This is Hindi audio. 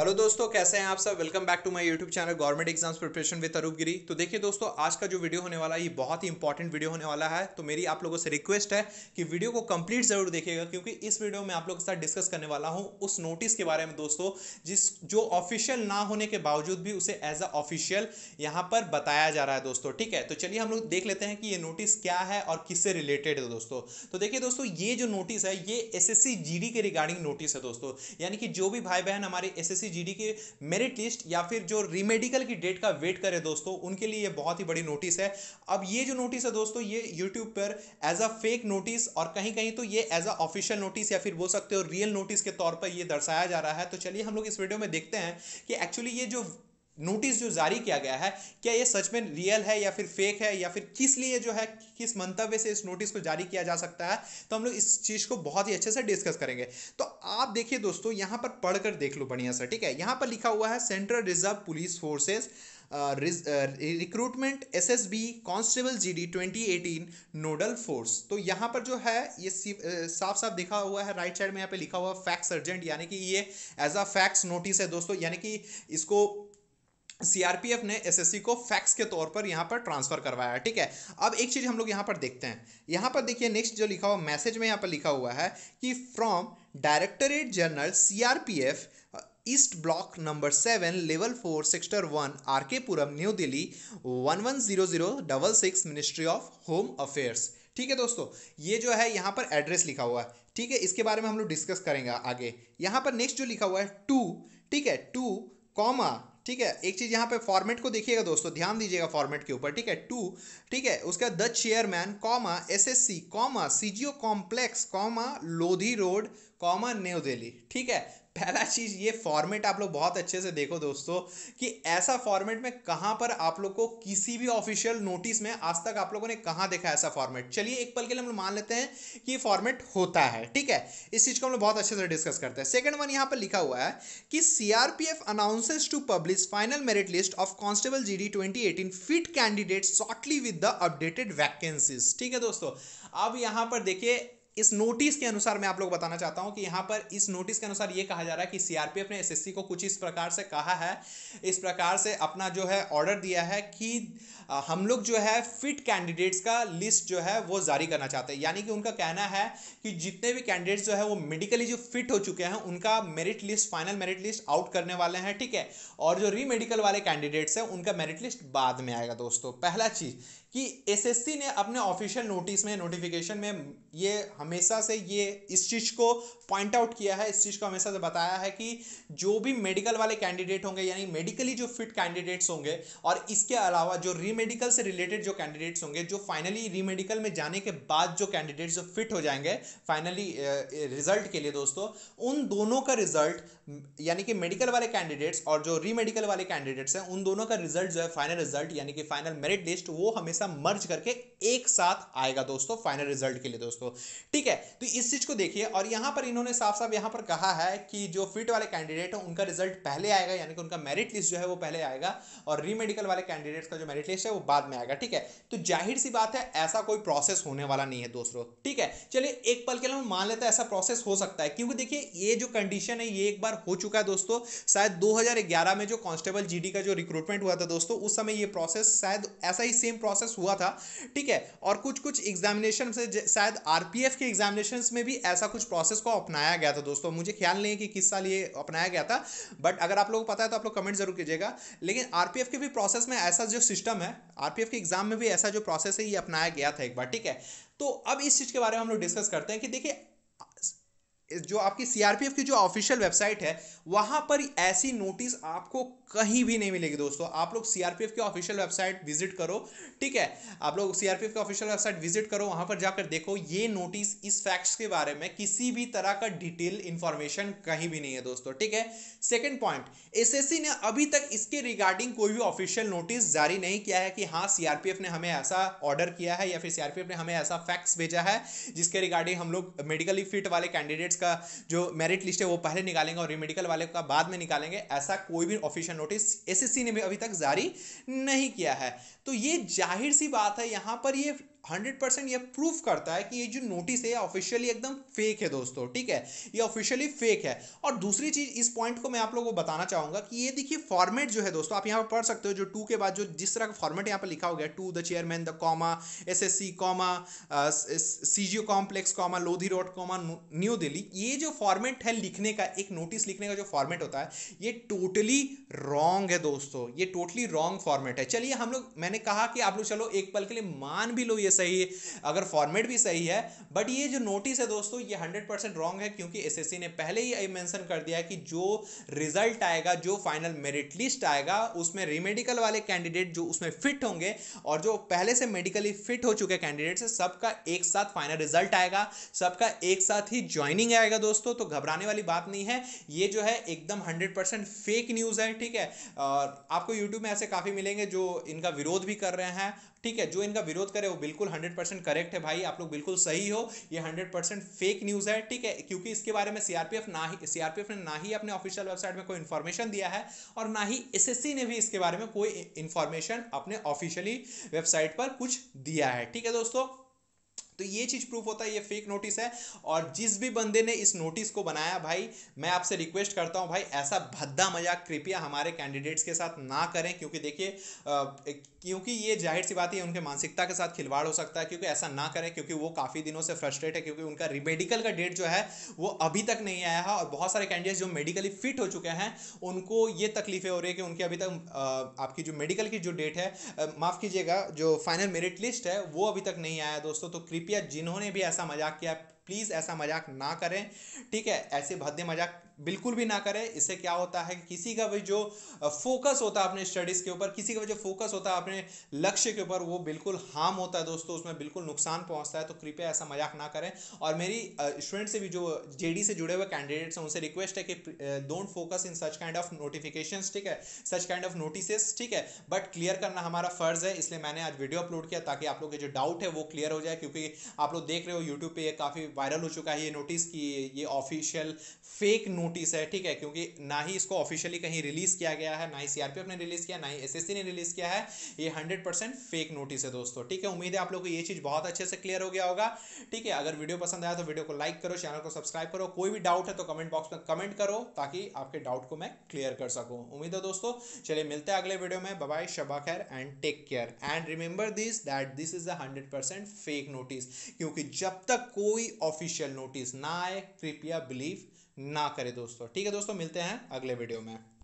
हेलो दोस्तों कैसे हैं आप सब welcome back to my YouTube channel government exams preparation with Arup Giri तो देखिए दोस्तों आज का जो वीडियो होने वाला है ये बहुत ही इंपॉर्टेंट वीडियो होने वाला है तो मेरी आप लोगों से रिक्वेस्ट है कि वीडियो को कंप्लीट जरूर देखिएगा क्योंकि इस वीडियो में आप लोगों के साथ डिस्कस करने वाला हूँ उस नोटिस के बारे में दोस्तों जिस जो ऑफिशियल ना होने के बावजूद भी उसे एज अ ऑफिशियल यहाँ पर बताया जा रहा है दोस्तों ठीक है तो चलिए हम लोग देख लेते हैं कि ये नोटिस क्या है और किससे रिलेटेड है दोस्तों तो देखिए दोस्तों ये जो नोटिस है ये एस एस के रिगार्डिंग नोटिस है दोस्तों यानी कि जो भी भाई बहन हमारे एस जीडी की मेरिट लिस्ट या फिर जो रीमेडिकल की डेट का वेट करे दोस्तों उनके लिए ये बहुत ही बड़ी नोटिस है अब ये जो नोटिस है दोस्तों ये यूट्यूब पर एज अ फेक नोटिस और कहीं कहीं तो ये एज अ ऑफिशियल नोटिस या फिर बोल सकते हो रियल नोटिस के तौर पर यह दर्शाया जा रहा है तो चलिए हम लोग इस वीडियो में देखते हैं कि एक्चुअली ये जो नोटिस जो जारी किया गया है क्या ये सच में रियल है या फिर फेक है या फिर किस लिए जो है किस मंतव्य से इस नोटिस को जारी किया जा सकता है तो हम लोग इस चीज़ को बहुत ही अच्छे से डिस्कस करेंगे तो आप देखिए दोस्तों यहाँ पर पढ़कर देख लो बढ़िया सा ठीक है यहाँ पर लिखा हुआ है Central Reserve Police Forces recruitment S S B constable G D twenty eighteen nodal force तो यहाँ पर जो है ये uh, साफ साफ दिखा हुआ है राइट साइड में यहाँ पे लिखा हुआ फैक्स अर्जेंट यानी कि ये एज अ फैक्स नोटिस है दोस्तों यानी कि इसको सीआरपीएफ ने एसएससी को फैक्स के तौर पर यहाँ पर ट्रांसफर करवाया है ठीक है अब एक चीज़ हम लोग यहाँ पर देखते हैं यहाँ पर देखिए नेक्स्ट जो लिखा हुआ मैसेज में यहाँ पर लिखा हुआ है कि from directorate general CRPF east block number seven level four sector one R K Puram new Delhi one one zero zero double six ministry of home affairs ठीक है दोस्तों ये जो है यहाँ पर एड्रेस लिखा हुआ है ठीक है इसके बारे में हम लोग डिस्कस करेंगे आगे यहाँ पर नेक्स्ट जो लिखा हुआ है टू ठीक है टू कॉमा ठीक है एक चीज़ यहाँ पे फॉर्मेट को देखिएगा दोस्तों ध्यान दीजिएगा फॉर्मेट के ऊपर ठीक है टू ठीक है उसका the chairman comma SSC comma CGO complex comma Lodhi road comma new Delhi ठीक है पहला चीज़ ये फॉर्मेट आप लोग बहुत अच्छे से देखो दोस्तों कि ऐसा फॉर्मेट में कहां पर आप लोग को किसी भी ऑफिशियल नोटिस में आज तक आप लोगों ने कहाँ देखा ऐसा फॉर्मेट चलिए एक पल के लिए हम लोग मान लेते हैं कि फॉर्मेट होता है ठीक है इस चीज़ को हम लोग बहुत अच्छे से डिस्कस करते हैं सेकंड वन यहां पर लिखा हुआ है कि CRPF are announces to publish final merit list of constable G D fit candidate shortly with the updated vacancies ठीक है दोस्तों अब यहां पर देखिए इस नोटिस के अनुसार मैं आप लोग बताना चाहता हूं कि यहां पर इस नोटिस के अनुसार यह कहा जा रहा है कि सीआरपीएफ ने एसएससी को कुछ इस प्रकार से कहा है इस प्रकार से अपना जो है ऑर्डर दिया है कि हम लोग जो है फिट कैंडिडेट्स का लिस्ट जो है वो जारी करना चाहते हैं यानी कि उनका कहना है कि जितने भी कैंडिडेट्स जो है वो मेडिकली जो फिट हो चुके हैं उनका merit list final merit list out करने वाले हैं ठीक है और जो रीमेडिकल वाले कैंडिडेट्स हैं उनका मेरिट लिस्ट बाद में आएगा दोस्तों पहला चीज़ कि एसएससी ने अपने ऑफिशियल नोटिस में नोटिफिकेशन में ये हमेशा से ये इस चीज़ को पॉइंट आउट किया है इस चीज़ को हमेशा से बताया है कि जो भी मेडिकल वाले कैंडिडेट होंगे यानी मेडिकली जो फिट कैंडिडेट्स होंगे और इसके अलावा जो रीमेडिकल से रिलेटेड जो कैंडिडेट्स होंगे जो फाइनली रीमेडिकल में जाने के बाद जो कैंडिडेट्स जो फिट हो जाएंगे फाइनली रिजल्ट के लिए दोस्तों उन दोनों का रिजल्ट यानी कि मेडिकल वाले कैंडिडेट्स और जो रीमेडिकल वाले कैंडिडेट्स हैं उन दोनों का रिजल्ट जो है फाइनल रिजल्ट यानी कि फाइनल मेरिट लिस्ट वो हमेशा हमेशा मर्ज करके एक साथ आएगा दोस्तों फाइनल रिजल्ट के लिए दोस्तों ठीक है तो इस चीज को देखिए और यहां पर इन्होंने साफ साफ यहां पर कहा है कि जो फिट वाले कैंडिडेट है उनका रिजल्ट पहले आएगा यानी कि उनका मेरिट लिस्ट जो है वो पहले आएगा और रीमेडिकल वाले कैंडिडेट का जो मेरिट लिस्ट है वो बाद में आएगा ठीक है तो जाहिर सी बात है ऐसा कोई प्रोसेस होने वाला नहीं है दोस्तों ठीक है चलिए एक पल के लिए मान लेते हैं ऐसा प्रोसेस हो सकता है क्योंकि देखिए ये जो कंडीशन है ये एक बार हो चुका है दोस्तों शायद दो में जो कॉन्स्टेबल जी का जो रिक्रूटमेंट हुआ था दोस्तों उस समय ये प्रोसेस शायद ऐसा ही सेम प्रोसेस प्रोसेस हुआ था ठीक है और कुछ कुछ एग्जामिनेशन से शायद आरपीएफ के एग्जामिनेशन में भी ऐसा कुछ प्रोसेस को अपनाया गया था दोस्तों मुझे ख्याल नहीं है कि किस साल ये अपनाया गया था बट अगर आप लोगों को पता है तो आप लोग कमेंट जरूर कीजिएगा लेकिन आरपीएफ के भी प्रोसेस में ऐसा जो सिस्टम है आरपीएफ के एग्जाम में भी ऐसा जो प्रोसेस है ये अपनाया गया था एक बार ठीक है तो अब इस चीज़ के बारे में हम लोग डिस्कस करते हैं कि देखिए जो आपकी सीआरपीएफ की जो ऑफिशियल वेबसाइट है वहां पर ऐसी नोटिस आपको कहीं भी नहीं मिलेगी दोस्तों आप लोग सीआरपीएफ की ऑफिशियल वेबसाइट विजिट करो ठीक है आप लोग सीआरपीएफ की ऑफिशियल वेबसाइट विजिट करो वहां पर जाकर देखो ये नोटिस इस फैक्ट्स के बारे में किसी भी तरह का डिटेल इन्फॉर्मेशन कहीं भी नहीं है दोस्तों ठीक है सेकेंड पॉइंट एस ने अभी तक इसके रिगार्डिंग कोई भी ऑफिशियल नोटिस जारी नहीं किया है कि हाँ सीआरपीएफ ने हमें ऐसा ऑर्डर किया है या फिर सीआरपीएफ ने हमें ऐसा फैक्ट्स भेजा है जिसके रिगार्डिंग हम लोग मेडिकली फिट वाले कैंडिडेट्स इसका जो मेरिट लिस्ट है वो पहले निकालेंगे और रिमेडिकल वाले का बाद में निकालेंगे ऐसा कोई भी ऑफिशियल नोटिस एसएससी ने भी अभी तक जारी नहीं किया है तो ये जाहिर सी बात है यहाँ पर ये हंड्रेड परसेंट यह प्रूफ करता है कि ये जो नोटिस है ऑफिशियली एकदम फेक है दोस्तों ठीक है ये ऑफिशियली फेक है और दूसरी चीज़ इस पॉइंट को मैं आप लोगों को बताना चाहूंगा कि ये देखिए फॉर्मेट जो है दोस्तों आप यहाँ पर पढ़ सकते हो जो टू के बाद जो जिस तरह का फॉर्मेट यहाँ पर लिखा हो गया to the chairman the comma S S C comma C G O complex comma Lodhi road comma new Delhi ये जो फॉर्मेट है लिखने का एक नोटिस लिखने का जो फॉर्मेट होता है ये टोटली रॉन्ग है दोस्तों ये टोटली रॉन्ग फॉर्मेट है चलिए हम लोग मैंने कहा कि आप लोग चलो एक पल के लिए मान भी लो ये लिए सही अगर फॉर्मेट भी सही है बट ये जो नोटिस है दोस्तों ये हंड्रेड परसेंट रॉन्ग है क्योंकि एस ने पहले ही मैंसन कर दिया कि जो रिजल्ट आएगा जो फाइनल मेरिट लिस्ट आएगा उसमें रीमेडिकल वाले कैंडिडेट जो उसमें फिट होंगे और जो पहले से मेडिकली फिट हो चुके कैंडिडेट है सबका एक साथ फाइनल रिजल्ट आएगा सबका एक साथ ही ज्वाइनिंग आएगा दोस्तों तो घबराने वाली बात नहीं है ये जो है एकदम हंड्रेड परसेंट फेक न्यूज़ है ठीक है और आपको यूट्यूब में ऐसे काफ़ी मिलेंगे जो इनका विरोध भी कर रहे हैं ठीक है जो इनका विरोध करे वो बिल्कुल बिल्कुल हंड्रेड परसेंट करेक्ट है भाई आप लोग बिल्कुल सही हो ये हंड्रेड परसेंट फेक न्यूज़ है ठीक है क्योंकि इसके बारे में सीआरपीएफ ना ही सीआरपीएफ ने ना ही अपने ऑफिशियल वेबसाइट में कोई इन्फॉर्मेशन दिया है और ना ही एस ने भी इसके बारे में कोई इन्फॉर्मेशन अपने ऑफिशियली वेबसाइट पर कुछ दिया है ठीक है दोस्तों तो ये चीज़ प्रूफ होता है ये फेक नोटिस है और जिस भी बंदे ने इस नोटिस को बनाया भाई मैं आपसे रिक्वेस्ट करता हूं भाई ऐसा भद्दा मजाक कृपया हमारे कैंडिडेट्स के साथ ना करें क्योंकि देखिए क्योंकि ये जाहिर सी बात है उनके मानसिकता के साथ खिलवाड़ हो सकता है क्योंकि ऐसा ना करें क्योंकि वो काफ़ी दिनों से फ्रस्ट्रेट है क्योंकि उनका रिमेडिकल का डेट जो है वो अभी तक नहीं आया है और बहुत सारे कैंडिडेट्स जो मेडिकली फिट हो चुके हैं उनको ये तकलीफें हो रही है कि उनकी अभी तक आपकी जो मेडिकल की जो डेट है माफ़ कीजिएगा जो फाइनल मेरिट लिस्ट है वो अभी तक नहीं आया दोस्तों तो कृपया कृपया जिन्होंने भी ऐसा मजाक किया प्लीज़ ऐसा मजाक ना करें ठीक है ऐसे भद्दे मजाक बिल्कुल भी ना करें इससे क्या होता है कि किसी का भी जो फोकस होता है अपने स्टडीज़ के ऊपर किसी का भी जो फोकस होता है अपने लक्ष्य के ऊपर वो बिल्कुल हार्म होता है दोस्तों उसमें बिल्कुल नुकसान पहुंचता है तो कृपया ऐसा मजाक ना करें और मेरी स्टूडेंट से भी जो जेडी से जुड़े हुए कैंडिडेट्स हैं उनसे रिक्वेस्ट है कि don't focus in such kind of notification ठीक है सच काइंड ऑफ नोटिसेस ठीक है बट क्लियर करना हमारा फर्ज है इसलिए मैंने आज वीडियो अपलोड किया ताकि आप लोग के जो डाउट है वो क्लियर हो जाए क्योंकि आप लोग देख रहे हो यूट्यूब पर काफ़ी वायरल हो चुका है ये नोटिस की ये ऑफिशियल फेक नोट नोटिस है ठीक है क्योंकि ना ही इसको ऑफिशियली कहीं रिलीज किया गया है ना ही सीआरपीएफ ने रिलीज किया ना ही एसएससी ने रिलीज किया है ये हंड्रेड परसेंट फेक नोटिस है दोस्तों ठीक है उम्मीद है आप लोग को ये चीज़ बहुत अच्छे से क्लियर हो गया होगा ठीक है अगर वीडियो पसंद आया तो वीडियो को लाइक करो चैनल को सब्सक्राइब करो कोई भी डाउट है तो कमेंट बॉक्स में कमेंट करो ताकि आपके डाउट को मैं क्लियर कर सकूँ उम्मीद है दोस्तों चलिए मिलते हैं अगले वीडियो में bye Shaba Khair and take care and remember this that this is a hundred percent fake notice क्योंकि जब तक कोई ऑफिशियल नोटिस ना आए कृपया बिलीव ना करें दोस्तों ठीक है दोस्तों मिलते हैं अगले वीडियो में